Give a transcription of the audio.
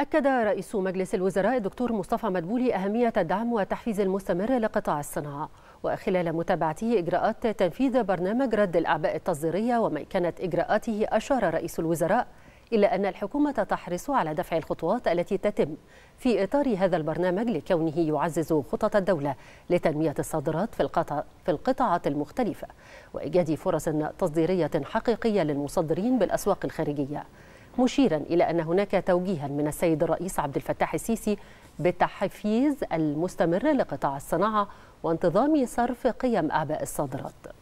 أكد رئيس مجلس الوزراء الدكتور مصطفى مدبولي أهمية الدعم والتحفيز المستمر لقطاع الصناعة وخلال متابعته إجراءات تنفيذ برنامج رد الأعباء التصديرية وميكنة إجراءاته أشار رئيس الوزراء إلا أن الحكومة تحرص على دفع الخطوات التي تتم في إطار هذا البرنامج لكونه يعزز خطط الدولة لتنمية الصادرات في القطع في القطاعات المختلفة وإيجاد فرص تصديرية حقيقية للمصدرين بالأسواق الخارجية مشيرا إلى أن هناك توجيها من السيد الرئيس عبد الفتاح السيسي بالتحفيز المستمر لقطاع الصناعة وانتظام صرف قيم أعباء الصادرات